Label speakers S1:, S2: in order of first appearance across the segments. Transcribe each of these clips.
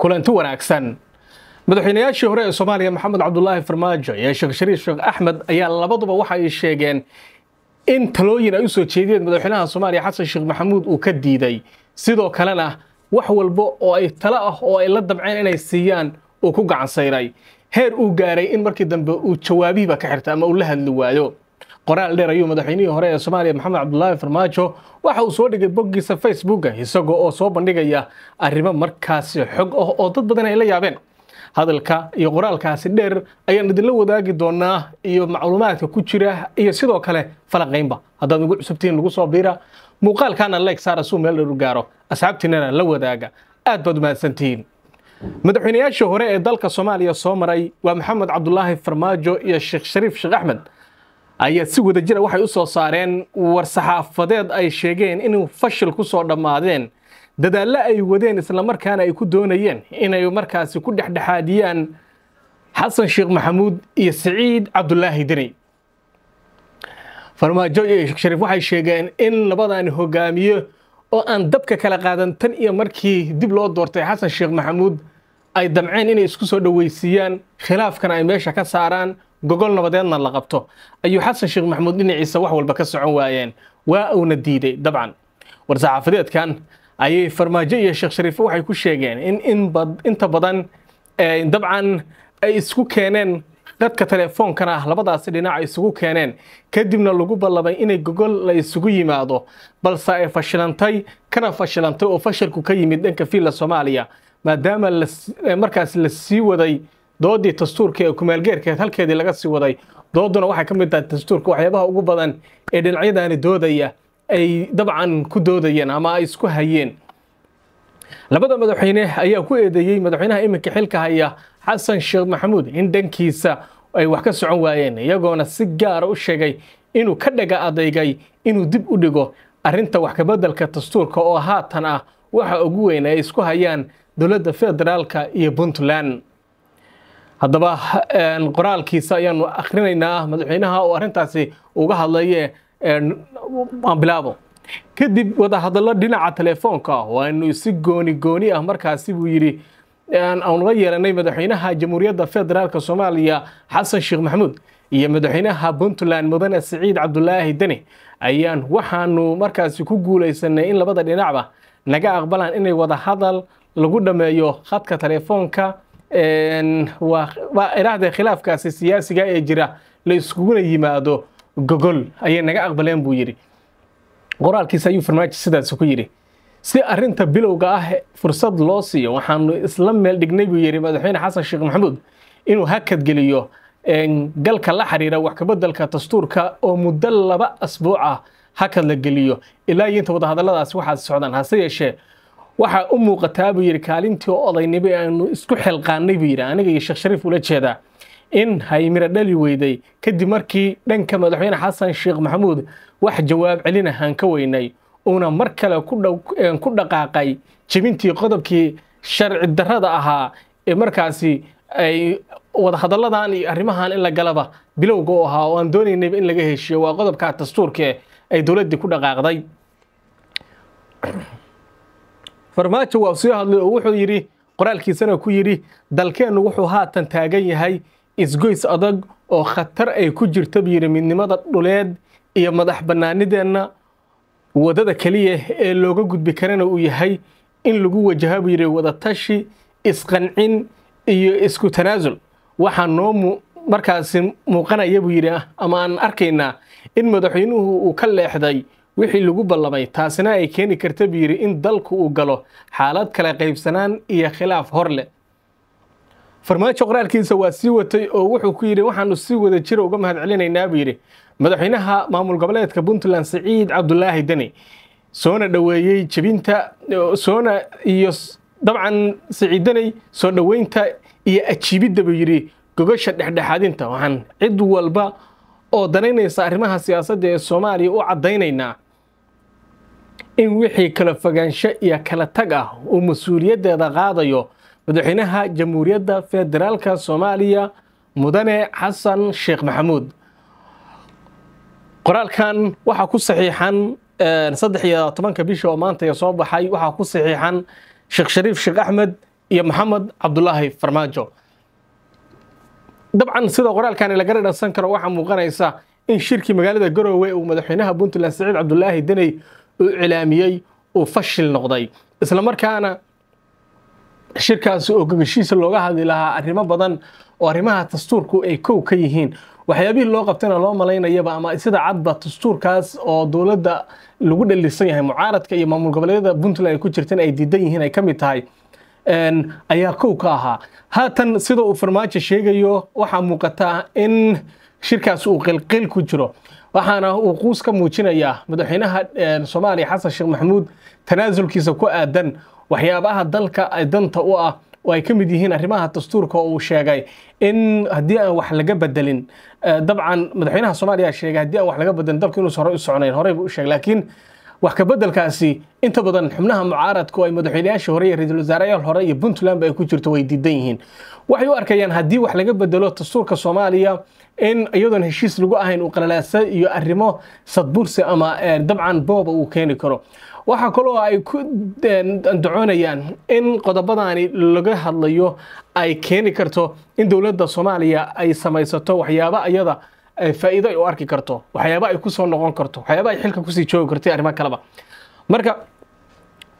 S1: kulanti wanaagsan madaxweynayaashii hore ee soomaaliya maxamed cabdulaahi farmaajo iyo sheekh shariif sheekh axmed ayaa labaduba waxa ay sheegeen in talooyin ay u soo jeediyeen madaxweynaha soomaaliya xasan sheekh maxamuud uu ka diiday sidoo kalena wax walba oo ay talo ah oo ay la damceen inay siiyaan uu ku gacansayray heer uu gaaray in markii dambe uu jawaabihiiba ka xirtay ama uu la hadli waayo qoraal dheer ayuu madaxweynihii hore ee soomaaliya maxamed cabdulaahi farmaajo waxa uu soo dhigay boggiisa facebooka isagoo oo soo bandhigaya arrimo markaasi xog ah oo dad badan ay la yaabeen hadalka iyo qoraalkaasi dheer ayaan idinla wadaagi doonaa iyo macluumaadka ku jira iyo sidoo kale falaqaynba haddaad ugu cusubtihiin lagu soo biira muuqaalkaana leeg saara suu meel dhow gaaro asxaabtiinana la wadaaga aad baad umahadsantihiin madaxweynayaashii hore ee dalka soomaaliya soo maray waa maxamed cabdulaahi farmaajo iyo sheekh shariif sheekh axmed ayaa si wada jira ah waxay u soo saareen war-saxaafadeed ay sheegeen inuu fashil ku soo dhammaadeen dadaallo ay wadeen islamarkaana ay ku doonayeen inay markaasi ku dhexdhexaadiyaan xasan sheekh maxamuud iyo siciid cabdulaahi deni farmaajo iyo shariif waxay sheegeen in labadaan hogaamiyo oo aan dabka kala qaadan tan iyo markii dib loo doortay xasan sheekh maxamuud ay damceen inay isku soo dhoweysiiyaan khilaafkana ay meesha ka saaraan gogol nabadeedna la qabto ayuu xasan sheekh maxamuud ciise wax walba ka socon waayeen waa uuna diiday dabcan war-saxaafadeedkan ayay farmaajo iyo sheekh shariife waxay ku sheegeen in inta badan eh, dabcan ay isku keeneen dadka taleefoonkana ah labadaasi dhinaca isugu keeneen kadibna lagu ballabay inay gogol la isugu yimaado balse ay fashilantay kana fashilantay oo fashilku ka yimid dhanka fiilla soomaaliya maadaama markaas la sii waday doodii dastuurka ee kumaalgeerkeed halkeedii laga sii waday dooduna waxay ka mid tahay dastuurka waxyaabaha ugu badan ee dhinacyadaani doodaya ay dabcan ku doodayeen ama ay isku hayeen labada madaxweyne ayaa ku eedeeyey madaxweynaha iminka xilka haya xasan sheekh maxamuud in dhankiisa ay wax ka socon waayeen iyagoona si gaara u sheegay inuu ka dhaga adeegay inuu dib u dhigo arrinta wax dastuurka oo haatan ah waxa ugu weyn ay isku hayaan dowladda federaalka iyo puntland haddaba qoraalkiisa ayaanu akrinaynaa madaxweynaha oo arintaasi uga hadlaye aan bilaabo kadib wadahadallo dhinaca telefoonka waanu si gooni gooni ah markaasi buu yidhi aanuga yeelanay madaxweynaha jamhuuriyadda federaalk soomaaliya xasan sheekh maxamuud iyo madaxweynaha puntland mudane siciid cabdulaahi deni ayaan waxaanu markaasi ku guulaysanay in labada dhinacba naga aqbalaan inay wadahadal lagu dhammeeyo khadka telefoonka waa idhaahdee khilaafkaasi siyaasiga ee jira la iskugula yimaado gogol ayay naga aqbaleen buu yidhi qoraalkiisa ayuu farmaajo sidaas ku yidhi si arinta bilowga ah fursad loo siiyo waxaanu isla meel dhignay buu yidhi madaxweyne xasan sheekh maxamuud inuu hakad geliyo galka la xiriira wax dastuurka oo muddo laba asbuuc ah hakad la geliyo ilaa iyo inta wadahadaladaasi waxaad socdaan hase yeeshee waxaa u muuqataa buu yidhi kaalintii oo odaynimay aanu isku xilqaanay buu yidhi aniga iyo sheekh shariif ula jeedaa in haymiro dhali weyday kadib markii dhanka madaxweyne xasan sheekh maxamuud wax jawaab celin ahaan ka weynay uuna mar kale ku dhaqaaqay jebintii qodobkii sharci darrada ahaa ee markaasi ay wadahadalladan iyo arrimahan in la galaba bilowga u ahaa oo aan doonaynayba in laga heshiyo waa qodobkaa dastuurkee ay dowladdii ku dhaqaaqday farmaajo waa sii hadlay oo wuxuu yidhi qoraalkiisana ku yidhi dalkeennu wuxuu haatan taagan yahay isgoys adag oo khatar ay ku jirta buu yidhi midnimada dhuleed iyo madax bannaanideenna waddada keliya ee looga gudbi karana uu yahay in lagu wajaha buu yidhi wadatashi isqancin iyo isku tanaasul waxaa noo markaasi muuqanaya buu yidhi ah, ama aan arkaynaa in madaxweynuhu uu ka leexday wixii lagu ballamay taasina ay keeni karta buu yidhi in dalku uu galo xaalad kala qaybsanaan iyo khilaaf hor leh farmaajo qoraalkiisa waa sii watay oo wuxuu ku yidhi waxaanu si wada jira uga mahad celinaynaa buu yidhi madaxweynaha maamul goboleedka puntland siciid cabdulaahi deni soona dhaweeyey jebinta soona iyo dabcan siciid danay soo dhoweynta iyo ajiibidda buu yidhi gogasha dhexdhexaadinta waxaan cid walba oo danaynaysa arrimaha siyaasadda ee soomaaliya u caddaynaynaa in wixii kala fogaansho iyo kala tag ah uu mas-uuliyaddeeda qaadayo madaxweynaha jamhuuriyadda federaalka soomaaliya mudane xasan sheekh maxamuud qoraalkan waxaa ku saxiixan saddex iyo tobanka bisha oo maanta ee soo baxay waxaa ku saxiixan sheekh shariif sheekh axmed iyo maxamed cabdulaahi farmaajo dabcan sida qoraalkani laga dhadhansan karo waxaa muuqanaysa in shirkii magaalada garoowe uu madaxweynaha puntland saciid cabdulaahi deney u cilaamiyey uu fashil noqday isla markaana shirkaasi oo gogashiisa looga hadli lahaa arrimo badan oo arrimaha dastuurku ay kow ka yihiin waxyaabihii loo qabtayna loo malaynayaba ama sida cadba dastuurkaas oo dowladda lagu dhalisan yahay mucaaradka iyo maamul goboleedyada puntland ay ku jirtan ay diidan yihiin ay ka mid tahay ayaa kow ka ahaa haatan sida uu farmaajo sheegayo waxaa muuqataa in shirkaas uu qilqil ku jiro waxaana uu quus ka muujinayaa madaxweynaha soomaaliya xasan sheekh maxamuud tanaasulkiisa ku aadan waxyaabaha dalka danta u ah oo ay ka mid yihiin arrimaha dastuurka oo uu sheegay in haddii aan wax laga bedelin dabcan madaxweynaha soomaaliya sheegay haddii aan wax laga bedelin dalku inuusa horey u horey buu u sheegay laakiin wax ka bedelkaasi inta badan xubnaha mucaaradka ay madaxweynayaashii hore iyo ra-iisul wasaarayaal hore iyo puntlandba ay ku jirto way diidan yihiin waxay u arkayaan haddii wax laga bedelo dastuurka soomaaliya in iyadoon heshiis lagu ahayn uu qalalaaso iyo arimo sadbursi ama eh, dabcan booba uu keeni karo waxaa kaloo ay ku andacoonayaan eh, in qodobadani laga hadlayo ay keeni karto in dowladda soomaaliya ay samaysato waxyaabo ayada eh, faa'iido ay u arki karto waxyaabo ay kusoo soo noqon karto waxyaabo ay xilka kusii joogi karto arrimo kaleba marka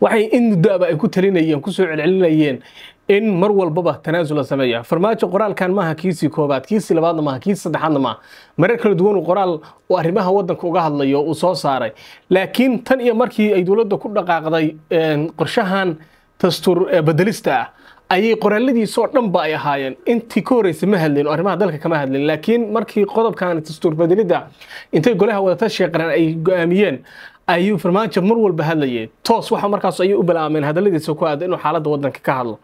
S1: waxay in muddo ay ku talinayeen ku celcelinayeen in mar walbaba tanaasula sameeya farmaajo qoraalkan maaha kiisii koobaad kiisii labaadna maaha kiisii saddexaadna maaha marar kala duwan uu qoraal oo arrimaha waddanka uga hadlayo uu soo saaray laakiin tan iyo markii ay dowladda ku dhaqaaqday qorshahan dastuur bedelista ah ayay qoraaladiisoo dhanba ay ahaayeen intii ka horeysa ma hadlin oo arrimaha dalka kama hadlin laakiin markii qodobkan dastuur intay golaha wadatashiga qaran ay go-aamiyeen ayuu farmaajo mar walba hadlayay toos waxa markaas ay u balaameen hadalladiisa ku aad inuu xaaladda wadanka ka hadlo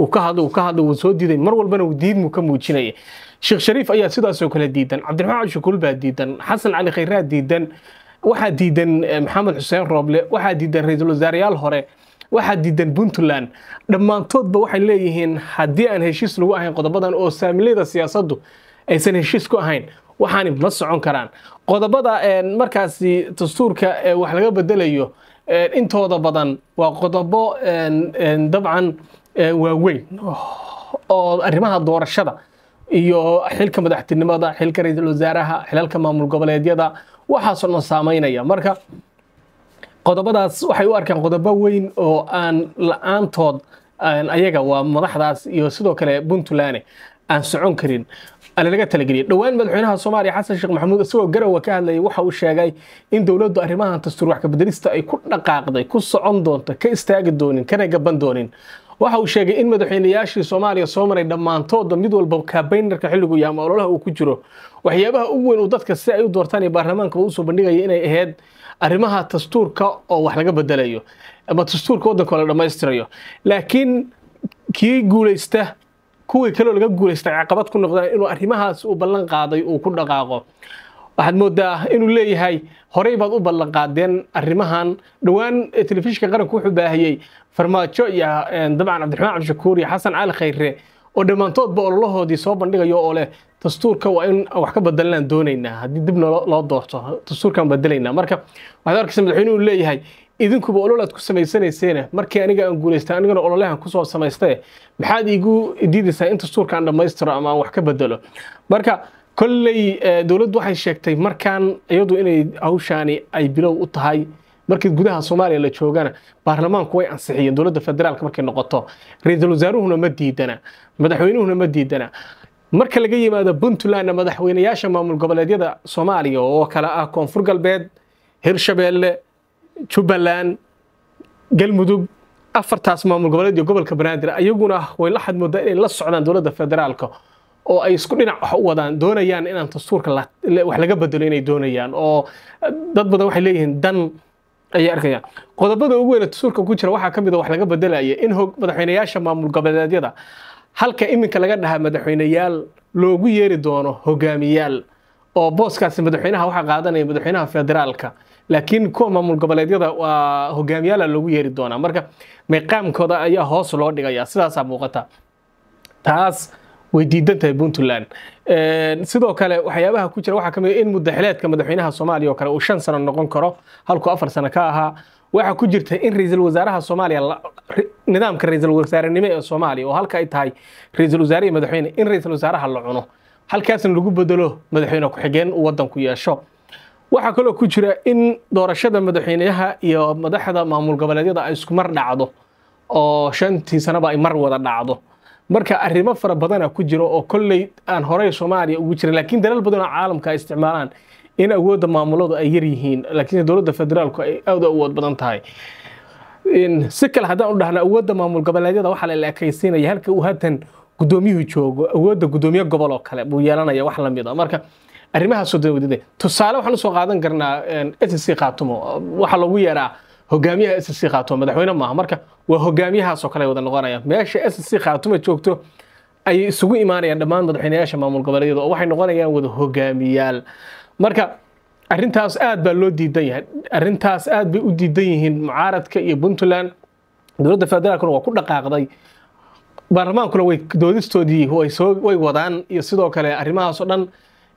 S1: uu ka hadlo uu ka hadlo wuu soo diiday mar walbana uu diid ka muujinaya sheekh shariif ayaa sidaas kale diidan cabdiraxmaan shukul baa diidan xasan cali khayraad diidan waxaa diidan eh, maxamed xuseen rooble waxaa diidan ra-iisul wasaareyaal hore waxaa diidan puntland dhammaantoodba waxay leeyihiin haddii aan heshiis lagu ahayn qodobadan oo saamilyada siyaasaddu aysan heshiis ku ahayn waxaani ma socon karaan qodobada eh, markaasi dastuurka eh, wax laga bedelayo eh, intooda badan waa qodobo dabcan waaweyn oo arrimaha doorashada iyo xilka madaxtinimada xilka ra-iisul wasaaraha xilalka maamul goboleedyada waxaasoo dhan saamaynaya marka qodobadaas waxay u arkeen qodobo weyn oo aan la-aantood ayaga waa madaxdaas iyo sidoo kale puntland aan socon karin laga talageliyay dhowaan madaxweynaha soomaaliya xasan sheekh maxamuud isagoo garowa ka hadlayay waxa uu sheegay in dowladdu arrimahan dastuur waxkabedelista ay ku dhaqaaqday ku socon doonto ka istaagi doonin kana gaban doonin waxa uu sheegay in madaxweynayaashii soomaaliya soo maray dhammaantooda mid walba kaabaynarka xilligu iyo ama ololaha uu ku jiro waxyaabaha ugu weyn uu dadka si ay u doortaan iyo baarlamaanka uu usoo bandhigaya inay ahayd arrimaha dastuurka oo wax laga bedelayo ama dastuurka waddanka la dhammaystirayo laakiin kii guulaysta kuwii kaleo laga guulaystay caqabad ku noqdaan inuu arrimahaas uu ballan qaaday uu ku dhaqaaqo waxaad moodaa inuu leeyahay horey baad u ballanqaadeen qaadeen arrimahan dhowaan telefishinka qaranku wuxuu baahiyey farmaajo iyo dabcan cabdiraxmaan cabdishakuur iyo xasan cali khayre oo dhammaantoodba ololahoodii soo bandhigayo oo leh dastuurka waa in wax ka bedelanaan doonaynaa haddii dib loo doorto dastuurkaan bedelaynaa marka waxaad arkaysa madaxweyne leeyahay idinkuba ololaad ku samaysanayseene markii aniga aan guulaystay anigana ololehan kusoo samaystae maxaad igu diidaysaa in dastuurka aan dhammaystiro ama aan wax ka bedelo marka kolley eh, dowladdu waxay sheegtay markaan iyadu inay hawshaani ay bilow u tahay markii gudaha soomaaliya la joogana baarlamaanku way ansixiyeen dowladda federaalk markay noqoto ra-iisul wasaaruhuna ma diidana madaxweynuhuna ma diidana marka laga yimaado puntlandna madaxweynayaasha maamul goboleedyada soomaaliya oo kale ah koonfur galbeed hirshabeelle jubbaland galmudug afartaas maamul goboleed iyo gobolka banaadir ayaguna way la xadmoodaa inay la socdaan dowladda federaalka oo ay isku dhinac wax u wadaan doonayaan inaan dastuurka wax laga bedelo inay doonayaan oo dad badan waxay leeyihiin dan ayay arkayaan qodobada ugu weyne dastuurka ku jira waxaa ka mid a ah wax laga bedelaya in hog madaxweynayaasha maamul goboleedyada halka iminka laga dhahaa madaxweyneyaal loogu yeeri doono hogaamiyaal oo booskaasi madaxweynaha waxaa qaadanaya madaxweynaha federaalka laakiin kuwa maamul goboleedyada waa hogaamiyaala ah loogu yeeri doonaa marka miqaamkooda ayaa hoos loo dhigayaa sidaasaa muuqata taas way diidan tahay puntland sidoo kale waxyaabaha ku jira waxaa ka mid ah in mudaxileedka madaxweynaha soomaaliya oo kale uu shan sano noqon karo halkuu afar sano ka ahaa waxaa ku jirta in ra-iisul wasaaraha soomaaliya nidaamka ra-iisul wasaarenimo ee soomaaliya oo halka ay tahay ra-iisul wasaare madaxweyne in ra-iisul wasaaraha la cuno halkaasna lagu bedelo madaxweyne ku-xigeen uu waddanku yeesho waxaa kaloo ku jira in doorashada madaxweynaha iyo madaxda maamul goboleedyada ay isku mar dhacdo oo shantii sanaba ay mar wada dhacdo marka arimo fara badana ku jiro oo kolley aan horey soomaaliya ugu jirin laakiin dalal badanoo caalamka ay isticmaalaan in awoodda maamuladu ay yar yihiin laakiin dowladda federaalku ay aada awood badan tahay si kale haddaan u dhahno awoodda maamul goboleedyada waxaa la ekaysiinaya halka uu haatan guddoomiyuhu joogo awoodda guddoomiye gobol oo kale buu yeelanaya wax lamid a ah. marka arrimahaasoo dawladada tusaale waxaan usoo qaadan karnaa s c khaatumo waxaa lagu yeeraa hogaamiyaha s c khaatuma madaxweyne maaha marka waa hogaamiyahaasoo kale wada noqonayaan meesha s c khaatuma joogto ayay isugu imaanayaan dhammaan madaxweynayaasha maamul goboleedyada oo waxay noqonayaan wada hogaamiyaal marka arintaas aad baa loo diidan yahay arintaas aad bay u diidan yihiin mucaaradka iyo puntland dowladda federaalkuna waa ku dhaqaaqday baarlamaankuna way doodistoodii way wadaan iyo sidoo kale arrimahaasoo dhan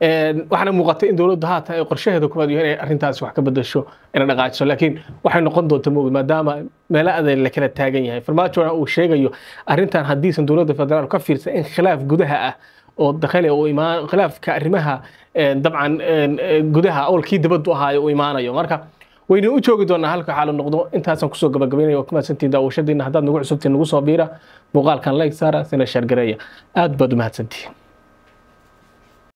S1: waxaana muuqatay in dowladdu haatan ay qorshaheeda ku baadiyo inay arrintaas wax ka bedasho ina dhaqaajiso laakiin waxay noqon doonta moogid maadaama meelo adeer la kala taagan yahay farmaajona uu sheegayo arrintan haddiisan dowladda federaal ka fiirsan in khilaaf gudaha ah oo dakhali uu imaan khilaafka arrimaha dabcan gudaha awlkii dibaddu ahaayo uu imaanayo marka waynu u joogi doonaa halka xaalu noqdo intaasaan kusoo gabagabaynaya waa ku mahadsantiin daawashadiina haddaad nagu cusubtiin nagu soo biira muuqaalkan like saara sina shaargareeya aad baad u mahadsantiin